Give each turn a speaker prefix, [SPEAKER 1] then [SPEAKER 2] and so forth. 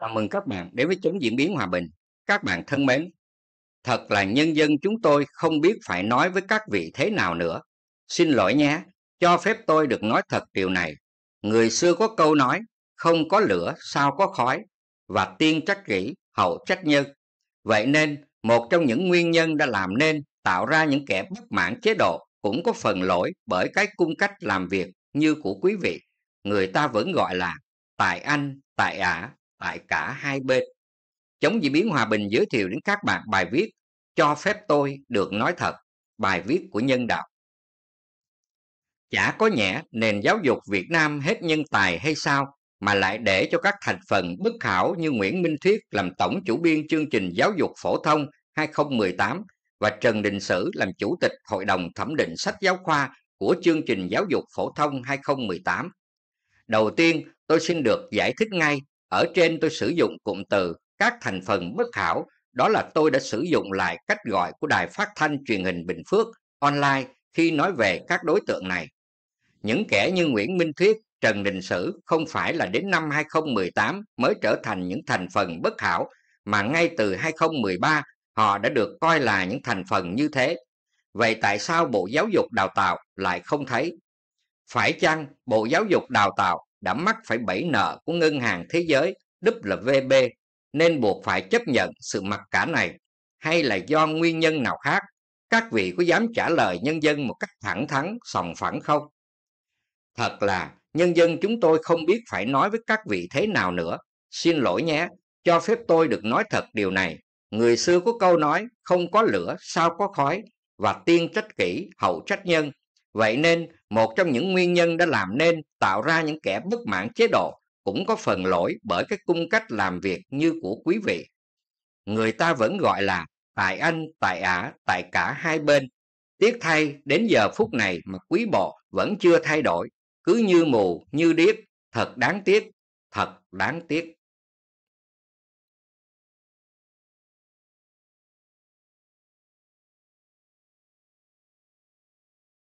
[SPEAKER 1] Chào mừng các bạn đến với chấm diễn biến hòa bình. Các bạn thân mến, thật là nhân dân chúng tôi không biết phải nói với các vị thế nào nữa. Xin lỗi nhé, cho phép tôi được nói thật điều này. Người xưa có câu nói, không có lửa sao có khói, và tiên trách kỷ, hậu trách nhân. Vậy nên, một trong những nguyên nhân đã làm nên tạo ra những kẻ bất mãn chế độ cũng có phần lỗi bởi cái cung cách làm việc như của quý vị. Người ta vẫn gọi là tại anh, tại ả, tại cả hai bên. Chống diễn biến hòa bình giới thiệu đến các bạn bài viết Cho phép tôi được nói thật, bài viết của nhân đạo. Chả có nhẽ nền giáo dục Việt Nam hết nhân tài hay sao mà lại để cho các thành phần bất khảo như Nguyễn Minh Thuyết làm tổng chủ biên chương trình giáo dục phổ thông 2018 và Trần Đình Sử làm chủ tịch hội đồng thẩm định sách giáo khoa của chương trình giáo dục phổ thông 2018. Đầu tiên, tôi xin được giải thích ngay ở trên tôi sử dụng cụm từ các thành phần bất hảo, đó là tôi đã sử dụng lại cách gọi của đài phát thanh truyền hình Bình Phước online khi nói về các đối tượng này. Những kẻ như Nguyễn Minh Thuyết, Trần Đình Sử không phải là đến năm 2018 mới trở thành những thành phần bất hảo, mà ngay từ 2013 họ đã được coi là những thành phần như thế. Vậy tại sao Bộ Giáo dục Đào tạo lại không thấy? Phải chăng Bộ Giáo dục Đào tạo đã mắc phải bảy nợ của Ngân hàng Thế giới WB nên buộc phải chấp nhận sự mặc cả này hay là do nguyên nhân nào khác các vị có dám trả lời nhân dân một cách thẳng thắn sòng phẳng không thật là nhân dân chúng tôi không biết phải nói với các vị thế nào nữa xin lỗi nhé cho phép tôi được nói thật điều này người xưa có câu nói không có lửa sao có khói và tiên trách kỹ hậu trách nhân vậy nên một trong những nguyên nhân đã làm nên tạo ra những kẻ bất mãn chế độ cũng có phần lỗi bởi cái cung cách làm việc như của quý vị. Người ta vẫn gọi là tại anh, tại ả, tại cả hai bên. Tiếc thay, đến giờ phút này mà quý bộ vẫn chưa thay đổi, cứ như mù, như điếc, thật đáng tiếc, thật đáng tiếc.